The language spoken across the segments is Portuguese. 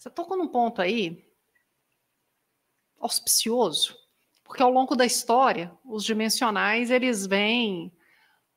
Você tocou num ponto aí auspicioso, porque ao longo da história, os dimensionais, eles vêm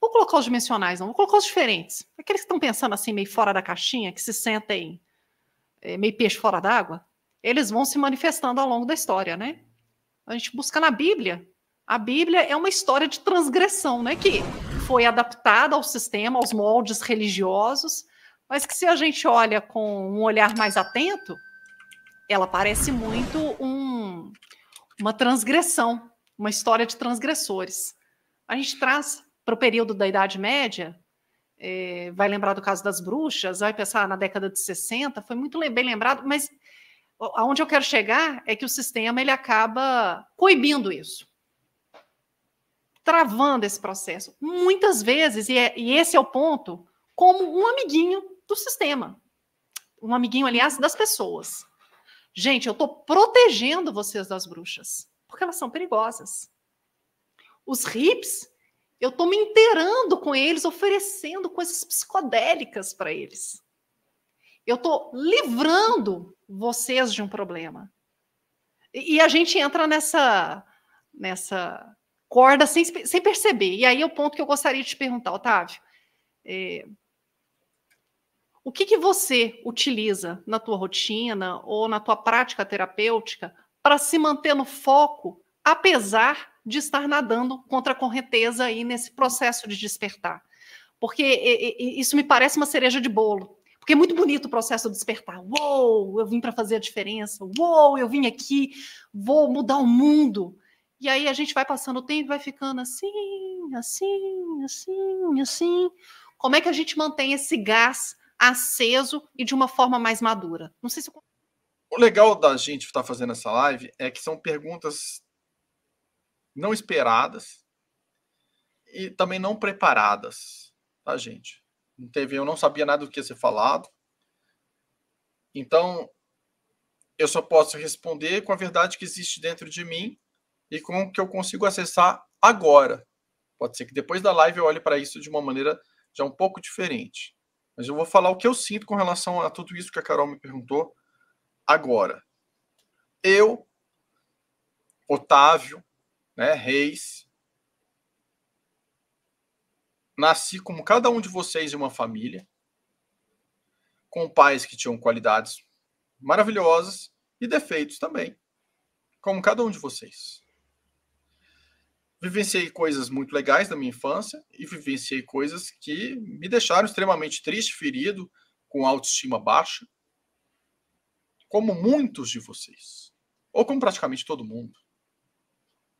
vou colocar os dimensionais, não, vou colocar os diferentes. Aqueles que estão pensando assim, meio fora da caixinha, que se sentem é, meio peixe fora d'água, eles vão se manifestando ao longo da história, né? A gente busca na Bíblia. A Bíblia é uma história de transgressão, né? Que foi adaptada ao sistema, aos moldes religiosos, mas que se a gente olha com um olhar mais atento, ela parece muito um, uma transgressão, uma história de transgressores. A gente traz para o período da Idade Média, é, vai lembrar do caso das bruxas, vai pensar na década de 60, foi muito bem lembrado, mas aonde eu quero chegar é que o sistema ele acaba coibindo isso, travando esse processo. Muitas vezes, e, é, e esse é o ponto, como um amiguinho do sistema. Um amiguinho, aliás, das pessoas. Gente, eu estou protegendo vocês das bruxas, porque elas são perigosas. Os hips, eu estou me inteirando com eles, oferecendo coisas psicodélicas para eles. Eu estou livrando vocês de um problema. E, e a gente entra nessa, nessa corda sem, sem perceber. E aí é o ponto que eu gostaria de te perguntar, Otávio. É, o que, que você utiliza na tua rotina ou na tua prática terapêutica para se manter no foco, apesar de estar nadando contra a correnteza aí nesse processo de despertar? Porque isso me parece uma cereja de bolo. Porque é muito bonito o processo de despertar. Uou, eu vim para fazer a diferença. Uou, eu vim aqui, vou mudar o mundo. E aí a gente vai passando o tempo e vai ficando assim, assim, assim, assim. Como é que a gente mantém esse gás aceso e de uma forma mais madura. Não sei se eu... O legal da gente estar tá fazendo essa live é que são perguntas não esperadas e também não preparadas, tá, gente? Não teve, eu não sabia nada do que ia ser falado. Então, eu só posso responder com a verdade que existe dentro de mim e com o que eu consigo acessar agora. Pode ser que depois da live eu olhe para isso de uma maneira já um pouco diferente. Mas eu vou falar o que eu sinto com relação a tudo isso que a Carol me perguntou agora. Eu, Otávio, né, Reis, nasci como cada um de vocês em uma família, com pais que tinham qualidades maravilhosas e defeitos também, como cada um de vocês vivenciei coisas muito legais da minha infância e vivenciei coisas que me deixaram extremamente triste, ferido, com autoestima baixa, como muitos de vocês, ou como praticamente todo mundo.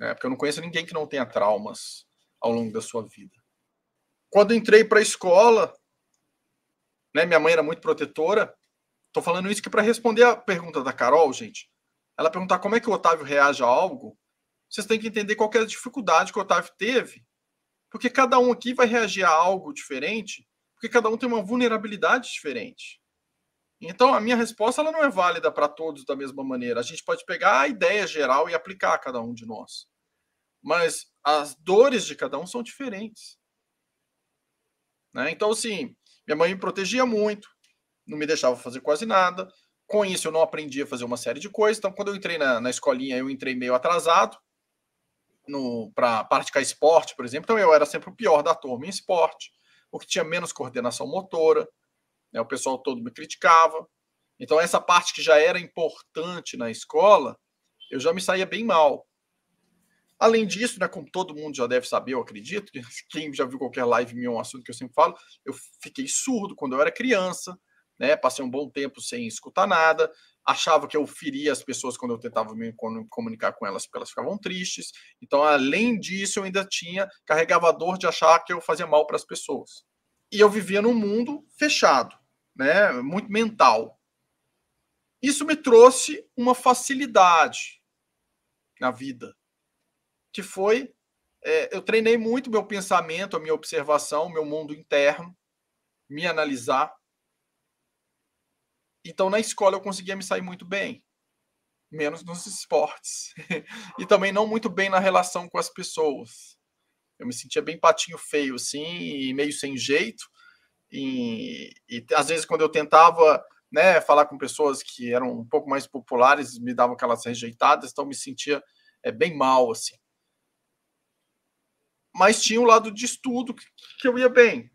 É, porque eu não conheço ninguém que não tenha traumas ao longo da sua vida. Quando entrei para a escola, né, minha mãe era muito protetora. Estou falando isso que para responder a pergunta da Carol, gente, ela perguntar como é que o Otávio reage a algo, vocês têm que entender qual é a dificuldade que o Otávio teve, porque cada um aqui vai reagir a algo diferente, porque cada um tem uma vulnerabilidade diferente. Então, a minha resposta ela não é válida para todos da mesma maneira. A gente pode pegar a ideia geral e aplicar a cada um de nós. Mas as dores de cada um são diferentes. Né? Então, assim, minha mãe me protegia muito, não me deixava fazer quase nada. Com isso, eu não aprendi a fazer uma série de coisas. Então, quando eu entrei na, na escolinha, eu entrei meio atrasado no para praticar esporte, por exemplo. Então eu era sempre o pior da turma em esporte, o que tinha menos coordenação motora, né? O pessoal todo me criticava. Então essa parte que já era importante na escola, eu já me saía bem mal. Além disso, né, como todo mundo já deve saber, eu acredito, quem já viu qualquer live minha, é um assunto que eu sempre falo, eu fiquei surdo quando eu era criança, né, passei um bom tempo sem escutar nada, achava que eu feria as pessoas quando eu tentava me comunicar com elas, porque elas ficavam tristes. Então, além disso, eu ainda tinha carregava a dor de achar que eu fazia mal para as pessoas. E eu vivia num mundo fechado, né, muito mental. Isso me trouxe uma facilidade na vida, que foi é, eu treinei muito meu pensamento, a minha observação, meu mundo interno, me analisar então, na escola, eu conseguia me sair muito bem, menos nos esportes. e também não muito bem na relação com as pessoas. Eu me sentia bem patinho feio, assim, e meio sem jeito. E, e às vezes, quando eu tentava né, falar com pessoas que eram um pouco mais populares, me davam aquelas rejeitadas, então me sentia é, bem mal, assim. Mas tinha um lado de estudo que, que eu ia bem,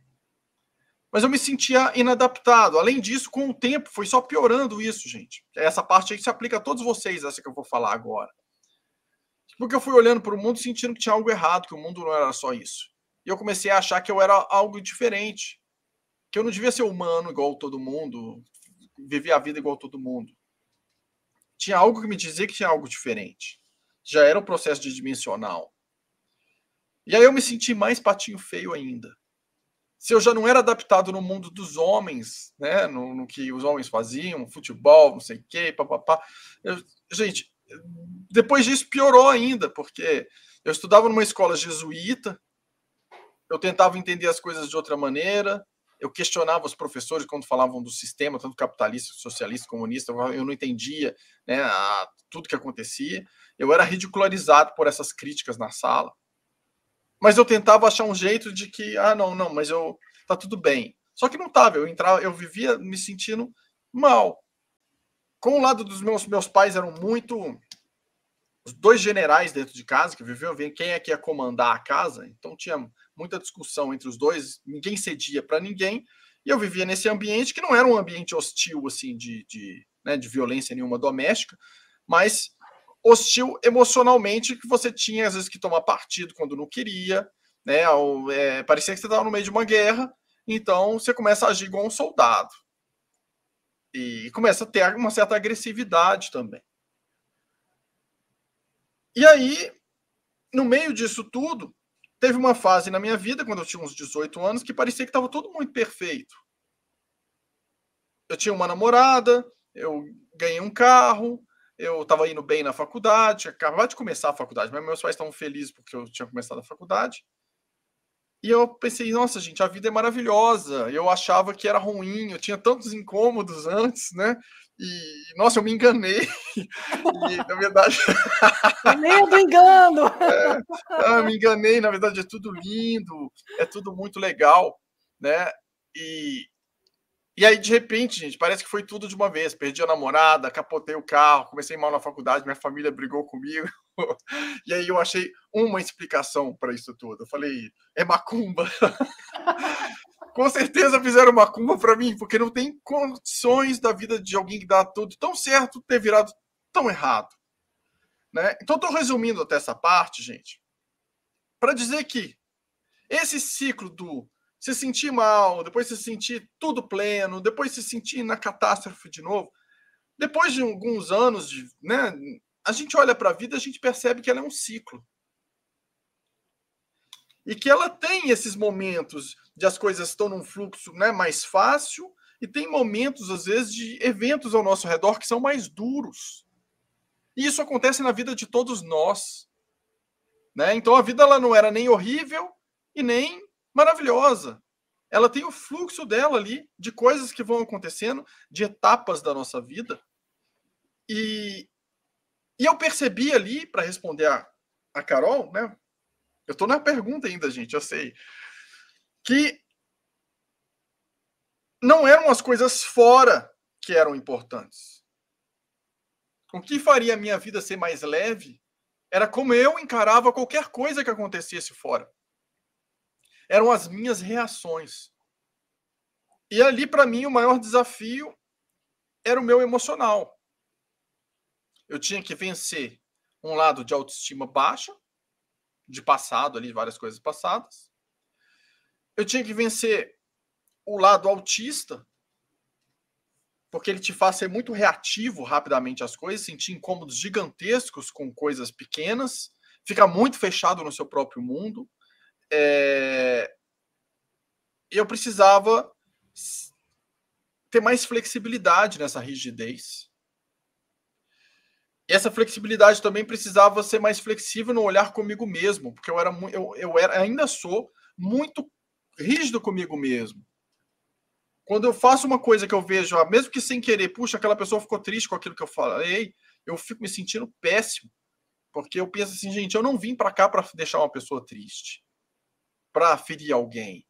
mas eu me sentia inadaptado. Além disso, com o tempo, foi só piorando isso, gente. Essa parte aí se aplica a todos vocês, essa que eu vou falar agora. Porque eu fui olhando para o mundo sentindo que tinha algo errado, que o mundo não era só isso. E eu comecei a achar que eu era algo diferente. Que eu não devia ser humano igual todo mundo, viver a vida igual todo mundo. Tinha algo que me dizia que tinha algo diferente. Já era um processo de dimensional. E aí eu me senti mais patinho feio ainda se eu já não era adaptado no mundo dos homens, né, no, no que os homens faziam, futebol, não sei o quê, papapá. Eu, gente, depois disso piorou ainda, porque eu estudava numa escola jesuíta, eu tentava entender as coisas de outra maneira, eu questionava os professores quando falavam do sistema, tanto capitalista, socialista, comunista, eu não entendia né, a, tudo que acontecia. Eu era ridicularizado por essas críticas na sala. Mas eu tentava achar um jeito de que, ah, não, não, mas eu tá tudo bem. Só que não tava, eu entrava, eu vivia me sentindo mal. Com o lado dos meus meus pais eram muito os dois generais dentro de casa que viviam vendo quem é que ia comandar a casa, então tinha muita discussão entre os dois, ninguém cedia para ninguém, e eu vivia nesse ambiente que não era um ambiente hostil assim de, de, né, de violência nenhuma doméstica, mas hostil emocionalmente, que você tinha às vezes que tomar partido quando não queria, né? Ou, é, parecia que você estava no meio de uma guerra, então você começa a agir igual um soldado. E começa a ter uma certa agressividade também. E aí, no meio disso tudo, teve uma fase na minha vida, quando eu tinha uns 18 anos, que parecia que estava tudo muito perfeito. Eu tinha uma namorada, eu ganhei um carro, eu estava indo bem na faculdade, acabava de começar a faculdade, mas meus pais estavam felizes porque eu tinha começado a faculdade. E eu pensei, nossa, gente, a vida é maravilhosa. Eu achava que era ruim, eu tinha tantos incômodos antes, né? E, nossa, eu me enganei. E, na verdade. Nem do engano! É, ah, eu me enganei, na verdade, é tudo lindo, é tudo muito legal, né? E, e aí, de repente, gente, parece que foi tudo de uma vez. Perdi a namorada, capotei o carro, comecei mal na faculdade, minha família brigou comigo. e aí eu achei uma explicação para isso tudo. Eu falei, é macumba. Com certeza fizeram macumba para mim, porque não tem condições da vida de alguém que dá tudo tão certo ter virado tão errado. Né? Então, estou resumindo até essa parte, gente, para dizer que esse ciclo do se sentir mal, depois se sentir tudo pleno, depois se sentir na catástrofe de novo. Depois de alguns anos, de, né, a gente olha para a vida, a gente percebe que ela é um ciclo. E que ela tem esses momentos de as coisas estão num fluxo né, mais fácil, e tem momentos, às vezes, de eventos ao nosso redor que são mais duros. E isso acontece na vida de todos nós. Né? Então a vida ela não era nem horrível e nem maravilhosa. Ela tem o fluxo dela ali, de coisas que vão acontecendo, de etapas da nossa vida. E, e eu percebi ali, para responder a, a Carol, né? Eu estou na pergunta ainda, gente, eu sei. Que não eram as coisas fora que eram importantes. O que faria a minha vida ser mais leve era como eu encarava qualquer coisa que acontecesse fora eram as minhas reações. E ali, para mim, o maior desafio era o meu emocional. Eu tinha que vencer um lado de autoestima baixa, de passado ali, várias coisas passadas. Eu tinha que vencer o lado autista, porque ele te faz ser muito reativo rapidamente às coisas, sentir incômodos gigantescos com coisas pequenas, fica muito fechado no seu próprio mundo é, eu precisava ter mais flexibilidade nessa rigidez. E essa flexibilidade também precisava ser mais flexível no olhar comigo mesmo, porque eu era eu, eu era, ainda sou muito rígido comigo mesmo. Quando eu faço uma coisa que eu vejo, ah, mesmo que sem querer, puxa, aquela pessoa ficou triste com aquilo que eu falei, eu fico me sentindo péssimo, porque eu penso assim, gente, eu não vim para cá para deixar uma pessoa triste para ferir alguém.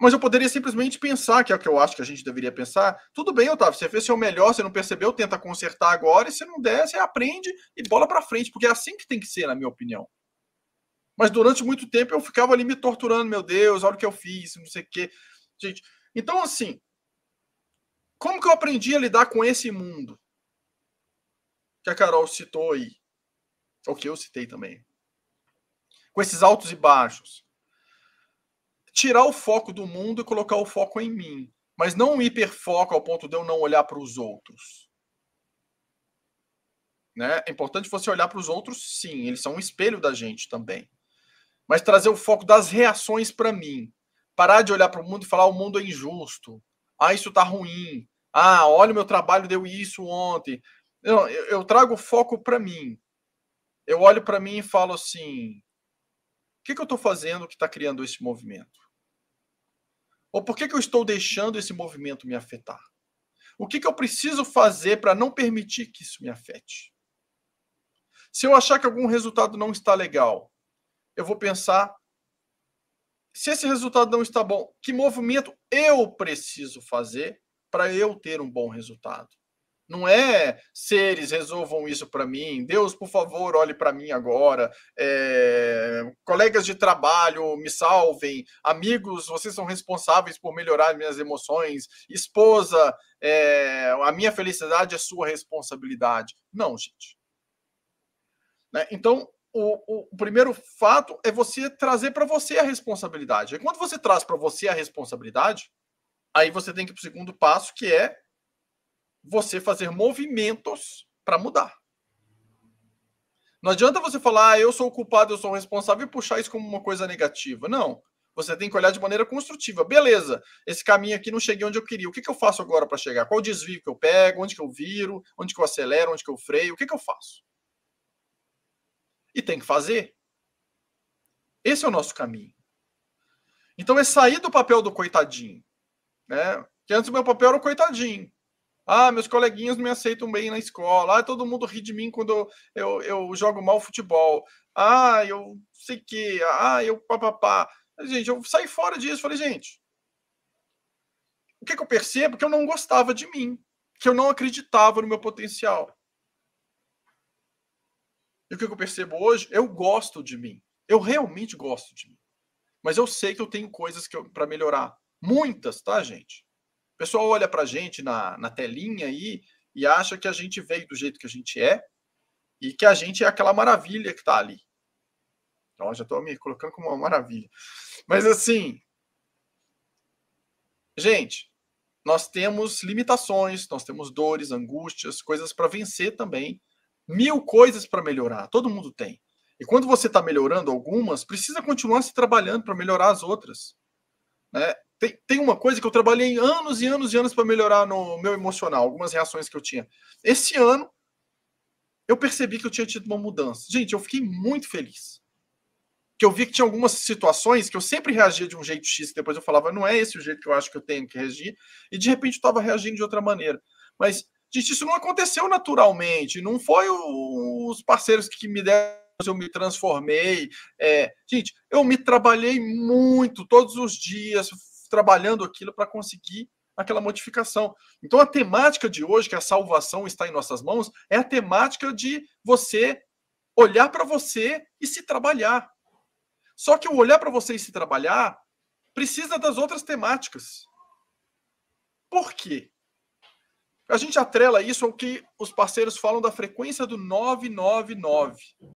Mas eu poderia simplesmente pensar, que é o que eu acho que a gente deveria pensar. Tudo bem, Otávio, você fez seu melhor, você não percebeu, tenta consertar agora, e se não der, você aprende e bola para frente, porque é assim que tem que ser, na minha opinião. Mas durante muito tempo eu ficava ali me torturando, meu Deus, olha o que eu fiz, não sei o quê. Gente, então assim, como que eu aprendi a lidar com esse mundo? Que a Carol citou aí. Ou que eu citei também. Com esses altos e baixos tirar o foco do mundo e colocar o foco em mim. Mas não um hiperfoco ao ponto de eu não olhar para os outros. Né? É importante você olhar para os outros, sim, eles são um espelho da gente também. Mas trazer o foco das reações para mim. Parar de olhar para o mundo e falar o mundo é injusto. Ah, isso tá ruim. Ah, olha o meu trabalho deu isso ontem. eu, eu trago o foco para mim. Eu olho para mim e falo assim: o que, que eu estou fazendo que está criando esse movimento? Ou por que, que eu estou deixando esse movimento me afetar? O que, que eu preciso fazer para não permitir que isso me afete? Se eu achar que algum resultado não está legal, eu vou pensar: se esse resultado não está bom, que movimento eu preciso fazer para eu ter um bom resultado? Não é seres resolvam isso para mim, Deus, por favor, olhe para mim agora, é, colegas de trabalho me salvem, amigos, vocês são responsáveis por melhorar minhas emoções, esposa, é, a minha felicidade é sua responsabilidade. Não, gente. Né? Então, o, o, primeiro fato é você trazer para você a responsabilidade. E quando você traz para você a responsabilidade, aí você tem que ir para o segundo passo, que é você fazer movimentos para mudar. Não adianta você falar, ah, eu sou o culpado, eu sou o responsável, e puxar isso como uma coisa negativa. Não. Você tem que olhar de maneira construtiva. Beleza, esse caminho aqui não cheguei onde eu queria. O que, que eu faço agora para chegar? Qual desvio que eu pego? Onde que eu viro? Onde que eu acelero? Onde que eu freio? O que, que eu faço? E tem que fazer. Esse é o nosso caminho. Então é sair do papel do coitadinho. Né? Que antes o meu papel era o coitadinho. Ah, meus coleguinhas não me aceitam bem na escola. Ah, todo mundo ri de mim quando eu, eu, eu jogo mal futebol. Ah, eu sei que. Ah, eu papapá. Gente, eu saí fora disso. Falei, gente, o que, que eu percebo? Que eu não gostava de mim. Que eu não acreditava no meu potencial. E o que, que eu percebo hoje? Eu gosto de mim. Eu realmente gosto de mim. Mas eu sei que eu tenho coisas que para melhorar. Muitas, tá, gente? pessoal olha para a gente na, na telinha aí e acha que a gente veio do jeito que a gente é e que a gente é aquela maravilha que está ali. Então, já estou me colocando como uma maravilha. Mas assim, gente, nós temos limitações, nós temos dores, angústias, coisas para vencer também, mil coisas para melhorar. Todo mundo tem. E quando você está melhorando algumas, precisa continuar se trabalhando para melhorar as outras. Né? Tem, tem uma coisa que eu trabalhei anos e anos e anos para melhorar no meu emocional, algumas reações que eu tinha. Esse ano, eu percebi que eu tinha tido uma mudança. Gente, eu fiquei muito feliz. Que eu vi que tinha algumas situações que eu sempre reagia de um jeito X, que depois eu falava, não é esse o jeito que eu acho que eu tenho que reagir, e de repente eu estava reagindo de outra maneira. Mas, gente, isso não aconteceu naturalmente, não foi o, os parceiros que me deram, eu me transformei. É, gente, eu me trabalhei muito, todos os dias, trabalhando aquilo para conseguir aquela modificação. Então, a temática de hoje, que é a salvação está em nossas mãos, é a temática de você olhar para você e se trabalhar. Só que o olhar para você e se trabalhar precisa das outras temáticas. Por quê? A gente atrela isso ao que os parceiros falam da frequência do 999.